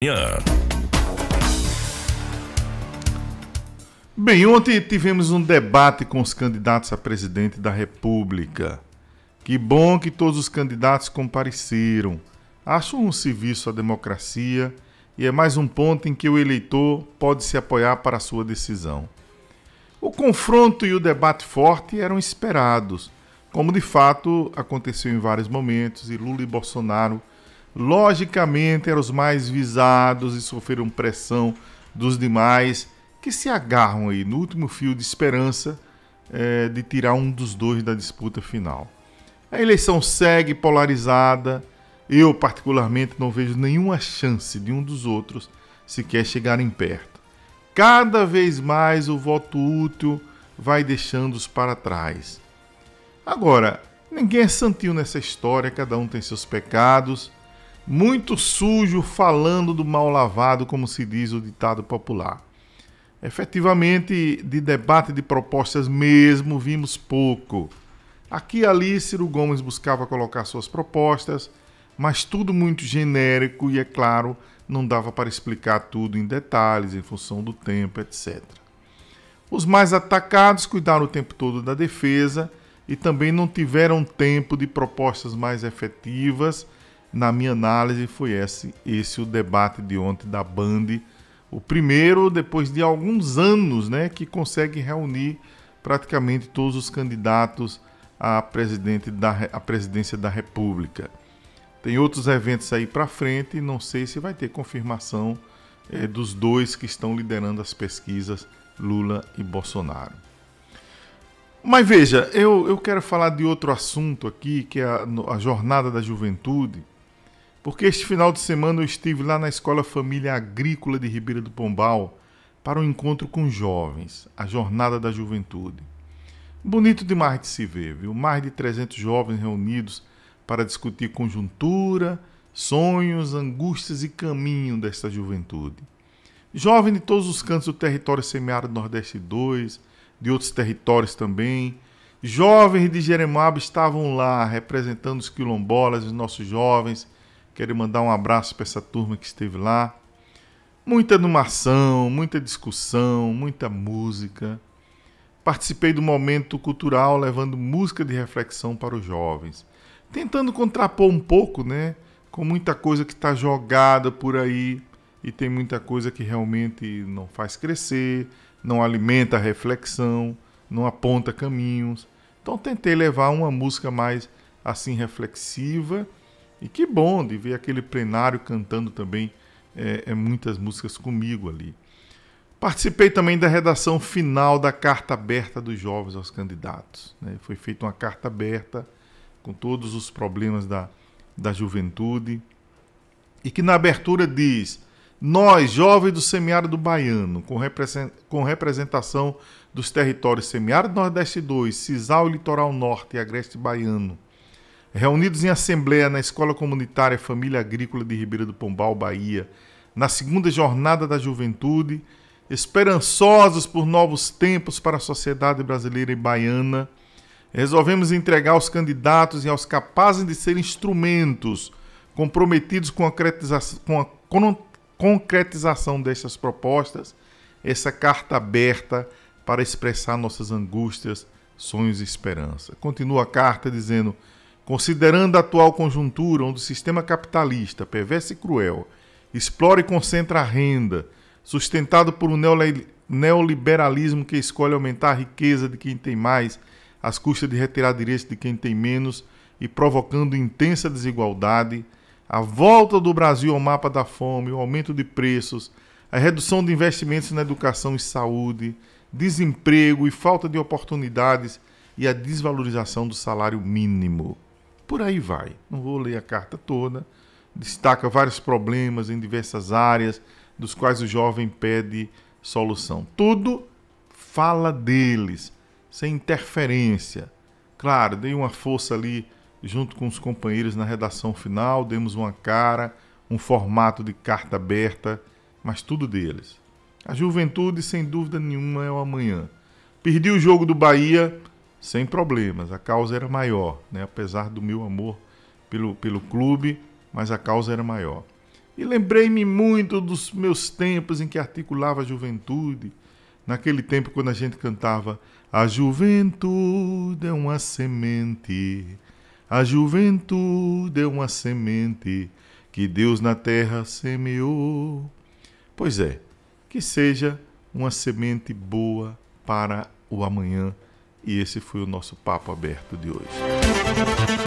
manhã. Bem, ontem tivemos um debate com os candidatos a presidente da República. Que bom que todos os candidatos compareceram. Acho um serviço à democracia e é mais um ponto em que o eleitor pode se apoiar para a sua decisão. O confronto e o debate forte eram esperados, como de fato aconteceu em vários momentos e Lula e Bolsonaro logicamente eram os mais visados e sofreram pressão dos demais que se agarram aí no último fio de esperança é, de tirar um dos dois da disputa final. A eleição segue polarizada. Eu, particularmente, não vejo nenhuma chance de um dos outros sequer chegarem perto. Cada vez mais o voto útil vai deixando-os para trás. Agora, ninguém é santinho nessa história, cada um tem seus pecados muito sujo falando do mal lavado, como se diz o ditado popular. Efetivamente, de debate de propostas mesmo, vimos pouco. Aqui e ali, Ciro Gomes buscava colocar suas propostas, mas tudo muito genérico e, é claro, não dava para explicar tudo em detalhes, em função do tempo, etc. Os mais atacados cuidaram o tempo todo da defesa e também não tiveram tempo de propostas mais efetivas na minha análise, foi esse, esse o debate de ontem da Band. O primeiro, depois de alguns anos, né, que consegue reunir praticamente todos os candidatos a, presidente da, presidência da República. Tem outros eventos aí para frente, não sei se vai ter confirmação é, dos dois que estão liderando as pesquisas, Lula e Bolsonaro. Mas veja, eu, eu quero falar de outro assunto aqui, que é a, a jornada da juventude porque este final de semana eu estive lá na Escola Família Agrícola de Ribeira do Pombal para um encontro com jovens, a Jornada da Juventude. Bonito demais de se ver, viu? Mais de 300 jovens reunidos para discutir conjuntura, sonhos, angústias e caminho desta juventude. Jovem de todos os cantos do território semiárido Nordeste 2, de outros territórios também. Jovens de Jeremaba estavam lá representando os quilombolas, os nossos jovens, Quero mandar um abraço para essa turma que esteve lá. Muita animação, muita discussão, muita música. Participei do momento cultural levando música de reflexão para os jovens, tentando contrapor um pouco, né, com muita coisa que está jogada por aí e tem muita coisa que realmente não faz crescer, não alimenta a reflexão, não aponta caminhos. Então tentei levar uma música mais assim reflexiva e que bom de ver aquele plenário cantando também é, é, muitas músicas comigo ali. Participei também da redação final da carta aberta dos jovens aos candidatos. Né? Foi feita uma carta aberta com todos os problemas da, da juventude e que na abertura diz: Nós, jovens do semiárido baiano, com representação dos territórios semiárido Nordeste 2, Cisal e Litoral Norte e Agreste Baiano, reunidos em assembleia na Escola Comunitária Família Agrícola de Ribeira do Pombal, Bahia, na segunda jornada da juventude, esperançosos por novos tempos para a sociedade brasileira e baiana, resolvemos entregar aos candidatos e aos capazes de ser instrumentos comprometidos com a, com a concretização dessas propostas essa carta aberta para expressar nossas angústias, sonhos e esperança. Continua a carta dizendo. Considerando a atual conjuntura onde o sistema capitalista, perverso e cruel, explora e concentra a renda, sustentado por um neoliberalismo que escolhe aumentar a riqueza de quem tem mais às custas de retirar direitos de quem tem menos e provocando intensa desigualdade, a volta do Brasil ao mapa da fome, o aumento de preços, a redução de investimentos na educação e saúde, desemprego e falta de oportunidades e a desvalorização do salário mínimo. Por aí vai. Não vou ler a carta toda. Destaca vários problemas em diversas áreas, dos quais o jovem pede solução. Tudo fala deles, sem interferência. Claro, dei uma força ali junto com os companheiros na redação final, demos uma cara, um formato de carta aberta, mas tudo deles. A juventude, sem dúvida nenhuma, é o amanhã. Perdi o jogo do Bahia, sem problemas. A causa era maior, né? apesar do meu amor pelo, pelo clube, mas a causa era maior. E lembrei-me muito dos meus tempos em que articulava a juventude, naquele tempo quando a gente cantava A juventude é uma semente, a juventude é uma semente que Deus na terra semeou. Pois é, que seja uma semente boa para o amanhã e esse foi o nosso papo aberto de hoje.